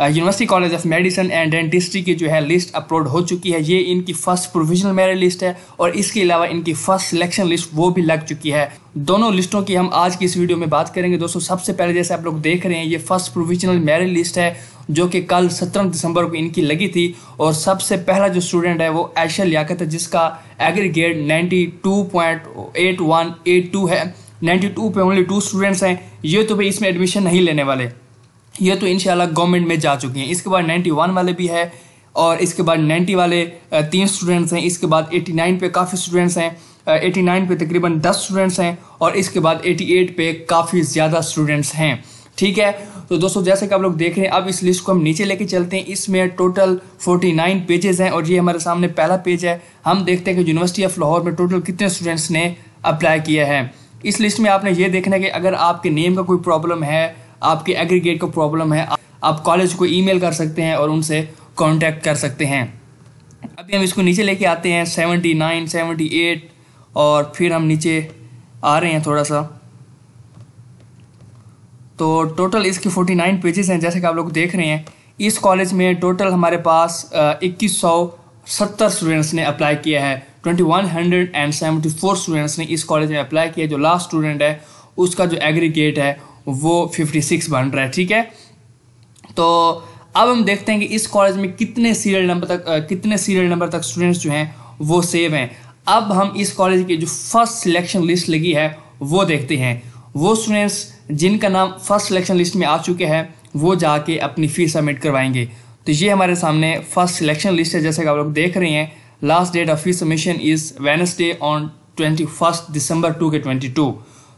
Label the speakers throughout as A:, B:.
A: university college of medicine and dentistry की जो है लिस्ट अपलोड हो चुकी है ये इनकी फर्स्ट प्रोविजनल मेरिट लिस्ट है और इसके अलावा इनकी फर्स्ट सिलेक्शन लिस्ट वो भी लग चुकी है दोनों लिस्टों की हम आज की इस वीडियो में बात करेंगे दोस्तों सबसे पहले जैसे आप लोग देख रहे हैं ये फर्स्ट प्रोविजनल मेरिट लिस्ट है जो कि कल सत्रह दिसंबर को इनकी लगी थी और सबसे पहला जो स्टूडेंट है वो ऐशल लियाकत है जिसका एग्रीगेट टू है टू पे ओनली टू स्टूडेंट्स हैं ये तो भाई इसमें एडमिशन नहीं लेने वाले ये तो इनशाला गवर्नमेंट में जा चुकी हैं इसके बाद 91 वाले भी है और इसके बाद 90 वाले तीन स्टूडेंट्स हैं इसके बाद 89 पे काफ़ी स्टूडेंट्स हैं 89 पे तकरीबन 10 स्टूडेंट्स हैं और इसके बाद 88 पे काफ़ी ज़्यादा स्टूडेंट्स हैं ठीक है तो दोस्तों जैसे कि आप लोग देख रहे हैं अब इस लिस्ट को हम नीचे लेके चलते हैं इसमें टोटल 49 पेजेस हैं और ये हमारे सामने पहला पेज है हम देखते हैं कि यूनिवर्सिटी ऑफ लाहौर में टोटल कितने स्टूडेंट्स ने अप्लाई किया है इस लिस्ट में आपने ये देखना है कि अगर आपके नेम का कोई प्रॉब्लम है आपके एग्रीगेट को प्रॉब्लम है आप कॉलेज को ईमेल कर सकते हैं और उनसे कांटेक्ट कर सकते हैं अभी हम इसको नीचे लेके आते हैं सेवेंटी नाइन सेवेंटी एट और फिर हम नीचे आ रहे हैं थोड़ा सा तो टोटल इसके फोर्टी नाइन पेजेस हैं जैसे कि आप लोग देख रहे हैं इस कॉलेज में टोटल हमारे पास इक्कीस सौ सत्तर स्टूडेंट्स ने अप्लाई किया है twenty one hundred and seventy four students ने इस कॉलेज में अप्लाई किया जो लास्ट स्टूडेंट है उसका जो एग्रीगेट है वो 56 बन रहा है ठीक है तो अब हम देखते हैं कि इस कॉलेज में कितने सीरियल नंबर तक कितने सीरियल नंबर तक स्टूडेंट्स जो हैं वो सेव हैं अब हम इस कॉलेज की जो फर्स्ट सिलेक्शन लिस्ट लगी है वो देखते हैं वो स्टूडेंट्स जिनका नाम फर्स्ट सिलेक्शन लिस्ट में आ चुके हैं वो जाके अपनी फ़ीस सबमिट करवाएंगे तो ये हमारे सामने फर्स्ट सिलेक्शन लिस्ट है जैसे कि आप लोग देख रहे हैं last date of fees submission is Wednesday on twenty first December two K twenty two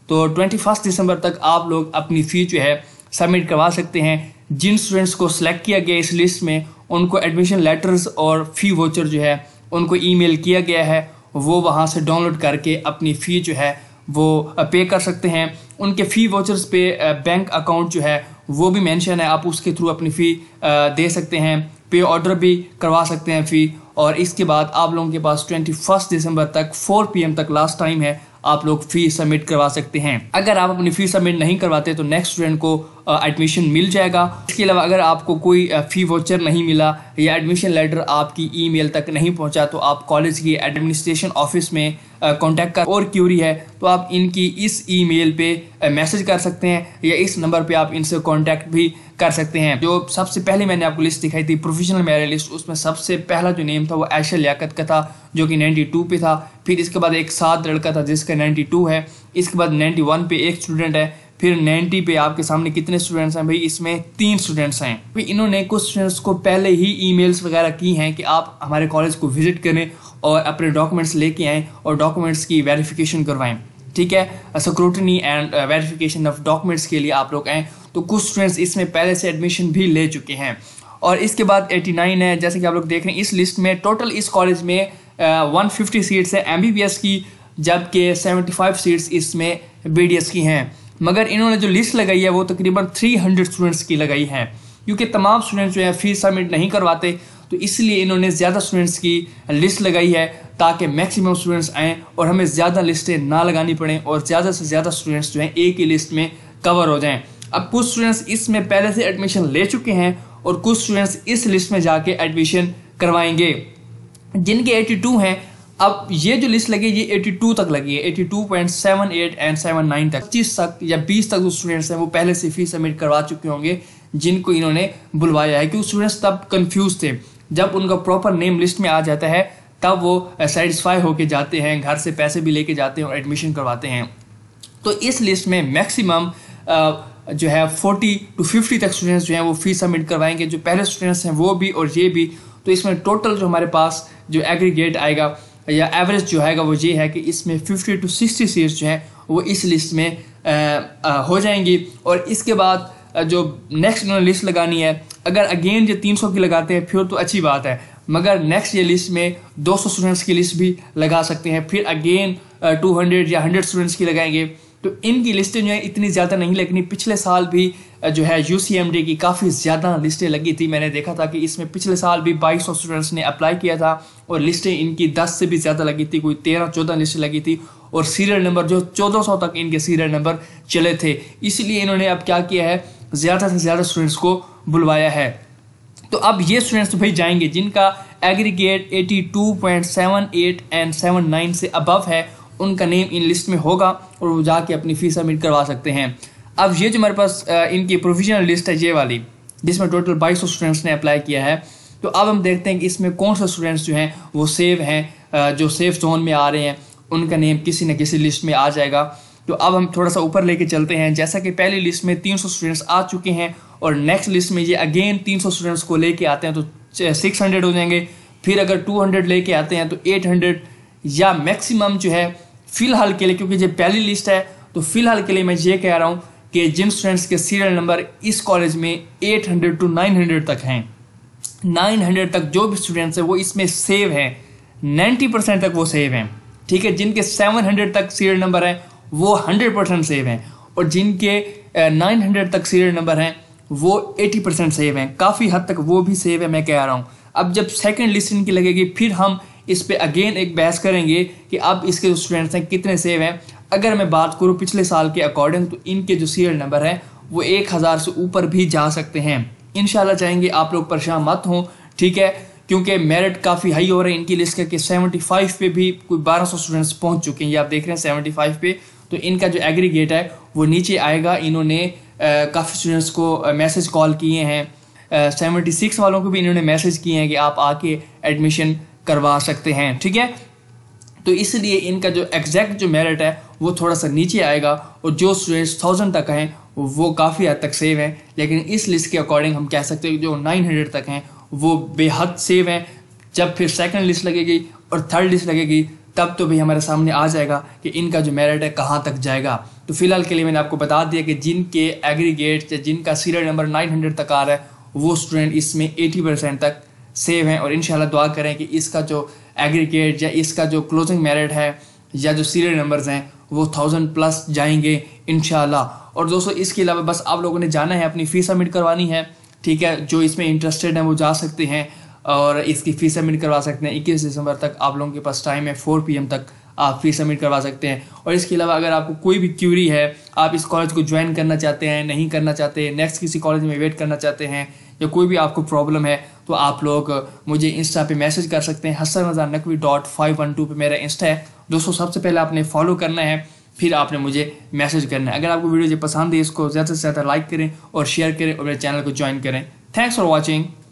A: तो ट्वेंटी फर्स्ट दिसंबर तक आप लोग अपनी फ़ी जो है सबमिट करवा सकते हैं जिन स्टूडेंट्स को सिलेक्ट किया गया इस लिस्ट में उनको एडमिशन लेटर्स और फ़ी वोचर जो है उनको ईमेल किया गया है वो वहाँ से डाउनलोड करके अपनी फ़ी जो है वो पे कर सकते हैं उनके फ़ी वाचर्स पे बैंक अकाउंट जो है वो भी मेंशन है आप उसके थ्रू अपनी फ़ी दे सकते हैं पे ऑर्डर भी करवा सकते हैं फ़ी और इसके बाद आप लोगों के पास ट्वेंटी फर्स्ट दिसंबर तक फोर पी तक लास्ट टाइम है आप लोग फीस सबमिट करवा सकते हैं अगर आप अपनी फीस सबमिट नहीं करवाते तो नेक्स्ट स्टूडेंट को एडमिशन मिल जाएगा इसके अलावा अगर आपको कोई फ़ी वाचर नहीं मिला या एडमिशन लेटर आपकी ईमेल तक नहीं पहुंचा तो आप कॉलेज की एडमिनिस्ट्रेशन ऑफिस में कांटेक्ट कर और क्यूरी है तो आप इनकी इस ईमेल पे मैसेज कर सकते हैं या इस नंबर पे आप इनसे कांटेक्ट भी कर सकते हैं जो सबसे पहले मैंने आपको लिस्ट दिखाई थी प्रोफेशनल मेरिट लिस्ट उसमें सबसे पहला जो नेम था वो ऐशल लियाकत का था जो कि 92 पे था फिर इसके बाद एक सात लड़का था जिसका 92 है इसके बाद 91 पे एक स्टूडेंट है फिर 90 पे आपके सामने कितने स्टूडेंट्स हैं भाई इसमें तीन स्टूडेंट्स हैं भाई इन्होंने कुछ स्टूडेंट्स को पहले ही ई वगैरह की हैं कि आप हमारे कॉलेज को विजिट करें और अपने डॉक्यूमेंट्स लेके आएँ और डॉक्यूमेंट्स की वेरिफिकेशन करवाएँ ठीक है scrutiny and verification of documents के लिए आप लोग आएँ तो कुछ स्टूडेंट्स इसमें पहले से एडमिशन भी ले चुके हैं और इसके बाद 89 है जैसे कि आप लोग देख रहे हैं इस लिस्ट में टोटल इस कॉलेज में वन फिफ्टी सीट्स हैं एम की जबकि फाइव सीट्स इसमें बी की हैं मगर इन्होंने जो लिस्ट लगाई है वो तकरीबन 300 स्टूडेंट्स की लगाई है क्योंकि तमाम स्टूडेंट्स जो है फीस सबमिट नहीं करवाते तो इसलिए इन्होंने ज़्यादा स्टूडेंट्स की लिस्ट लगाई है ताकि मैक्सिमम स्टूडेंट्स आएँ और हमें ज़्यादा लिस्टें ना लगानी पड़ें और ज़्यादा से ज़्यादा स्टूडेंट्स जो हैं एक ही लिस्ट में कवर हो जाएँ अब कुछ स्टूडेंट्स इसमें पहले से एडमिशन ले चुके हैं और कुछ स्टूडेंट्स इस लिस्ट में जाके एडमिशन करवाएंगे जिनके 82 हैं अब ये जो लिस्ट लगी ये 82 तक लगी है 82.78 एंड 79 तक 25 तक या 20 तक जो स्टूडेंट्स हैं वो पहले से फीस सबमिट करवा चुके होंगे जिनको इन्होंने बुलवाया है क्योंकि स्टूडेंट्स तब कंफ्यूज थे जब उनका प्रॉपर नेम लिस्ट में आ जाता है तब वो सेटिस्फाई होके जाते हैं घर से पैसे भी लेके जाते हैं और एडमिशन करवाते हैं तो इस लिस्ट में मैक्सिमम जो है फोर्टी टू फिफ्टी तक स्टूडेंट्स जो हैं वो फीस सबमिट करवाएंगे जो पहले स्टूडेंट्स हैं वो भी और ये भी तो इसमें टोटल जो हमारे पास जो एग्रीगेट आएगा या एवरेज जो हैगा वो ये है कि इसमें 50 टू 60 सीट्स जो हैं वो इस लिस्ट में आ, आ, हो जाएंगी और इसके बाद जो नेक्स्ट उन्होंने लिस्ट लगानी है अगर अगेन ये 300 की लगाते हैं फिर तो अच्छी बात है मगर नेक्स्ट ये लिस्ट में 200 स्टूडेंट्स की लिस्ट भी लगा सकते हैं फिर अगेन 200 या 100 स्टूडेंट्स की लगाएंगे तो इनकी लिस्टें जो है इतनी ज़्यादा नहीं लगनी पिछले साल भी जो है यू की काफ़ी ज़्यादा लिस्टें लगी थी मैंने देखा था कि इसमें पिछले साल भी 2200 स्टूडेंट्स ने अप्लाई किया था और लिस्टें इनकी 10 से भी ज़्यादा लगी थी कोई 13-14 लिस्टें लगी थी और सीरियल नंबर जो 1400 तक इनके सीरियल नंबर चले थे इसलिए इन्होंने अब क्या किया है ज़्यादा से ज़्यादा स्टूडेंट्स को बुलवाया है तो अब ये स्टूडेंट्स तो भाई जाएंगे जिनका एग्रीगेट एटी एंड सेवन से अबव है उनका नेम इन लिस्ट में होगा और वो जाके अपनी फ़ीस सबमिट करवा सकते हैं अब ये जो हमारे पास इनकी प्रोविजनल लिस्ट है ये वाली जिसमें टोटल बाईस सौ स्टूडेंट्स ने अप्लाई किया है तो अब हम देखते हैं कि इसमें कौन से स्टूडेंट्स जो हैं वो सेव हैं जो सेफ जोन में आ रहे हैं उनका नेम किसी न किसी लिस्ट में आ जाएगा तो अब हम थोड़ा सा ऊपर लेके चलते हैं जैसा कि पहली लिस्ट में 300 स्टूडेंट्स आ चुके हैं और नेक्स्ट लिस्ट में ये अगेन 300 स्टूडेंट्स को लेके आते हैं तो 600 हो जाएंगे फिर अगर 200 लेके आते हैं तो 800 या मैक्सिमम जो है फ़िलहाल के लिए क्योंकि ये पहली लिस्ट है तो फ़िलहाल के लिए मैं ये कह रहा हूँ कि जिन स्टूडेंट्स के सीरियल नंबर इस कॉलेज में 800 टू 900 तक हैं 900 तक जो भी स्टूडेंट्स हैं वो इसमें सेव हैं 90 परसेंट तक वो सेव हैं ठीक है जिनके 700 तक सीरियल नंबर हैं वो 100 परसेंट सेव हैं और जिनके 900 तक सीरियल नंबर हैं वो 80 परसेंट सेव हैं काफ़ी हद तक वो भी सेव है मैं कह रहा हूँ अब जब सेकेंड लिस्टिंग की लगेगी फिर हम इस पर अगेन एक बहस करेंगे कि अब इसके जो स्टूडेंट्स हैं कितने सेव हैं अगर मैं बात करूँ पिछले साल के अकॉर्डिंग तो इनके जो सीरियल नंबर हैं वो एक हज़ार से ऊपर भी जा सकते हैं इन चाहेंगे आप लोग परेशान मत हों ठीक है क्योंकि मेरिट काफ़ी हाई हो रहे हैं इनकी लिस्ट करके सेवेंटी फ़ाइव पे भी कोई बारह सौ स्टूडेंट्स पहुँच चुके हैं ये आप देख रहे हैं सेवेंटी फाइव पे तो इनका जो एग्रीगेट है वो नीचे आएगा इन्होंने काफ़ी स्टूडेंट्स को मैसेज कॉल किए हैं सेवेंटी सिक्स वालों को भी इन्होंने मैसेज किए हैं कि आप आके एडमिशन करवा सकते हैं ठीक है तो इसलिए इनका जो एग्जैक्ट जो मेरिट है वो थोड़ा सा नीचे आएगा और जो स्टूडेंट्स थाउजेंड तक हैं वो काफ़ी हद तक सेव हैं लेकिन इस लिस्ट के अकॉर्डिंग हम कह सकते हैं जो नाइन हंड्रेड तक हैं वो बेहद सेव हैं जब फिर सेकेंड लिस्ट लगेगी और थर्ड लिस्ट लगेगी तब तो भी हमारे सामने आ जाएगा कि इनका जो मेरिट है कहाँ तक जाएगा तो फिलहाल के लिए मैंने आपको बता दिया कि जिनके एग्रीगेट या जिनका सीरियल नंबर नाइन हंड्रेड तक आ रहा है वो स्टूडेंट इसमें एटी परसेंट तक सेव हैं और इन दुआ करें कि इसका जो एग्रीगेट या इसका जो क्लोजिंग मेरिट है या जो सीरियल नंबर्स हैं वो थाउजेंड प्लस जाएंगे इन और दोस्तों इसके अलावा बस आप लोगों ने जाना है अपनी फ़ीस सबमिट करवानी है ठीक है जो इसमें इंटरेस्टेड हैं वो जा सकते हैं और इसकी फ़ीस सबमिट करवा सकते हैं इक्कीस दिसंबर तक आप लोगों के पास टाइम है फोर पी तक आप फीस सबमिट करवा सकते हैं और इसके अलावा अगर आपको कोई भी क्यूरी है आप इस कॉलेज को ज्वाइन करना चाहते हैं नहीं करना चाहते नेक्स्ट किसी कॉलेज में वेट करना चाहते हैं या कोई भी आपको प्रॉब्लम है तो आप लोग मुझे इंस्टा पे मैसेज कर सकते हैं Hasan Raza Naqvi dot five one two पर मेरा इंस्टा है दोस्तों सबसे पहले आपने फॉलो करना है फिर आपने मुझे मैसेज करना है अगर आपको वीडियो जो पसंद है इसको ज़्यादा से ज़्यादा लाइक करें और शेयर करें और मेरे चैनल को ज्वाइन करें थैंक्स फॉर वॉचिंग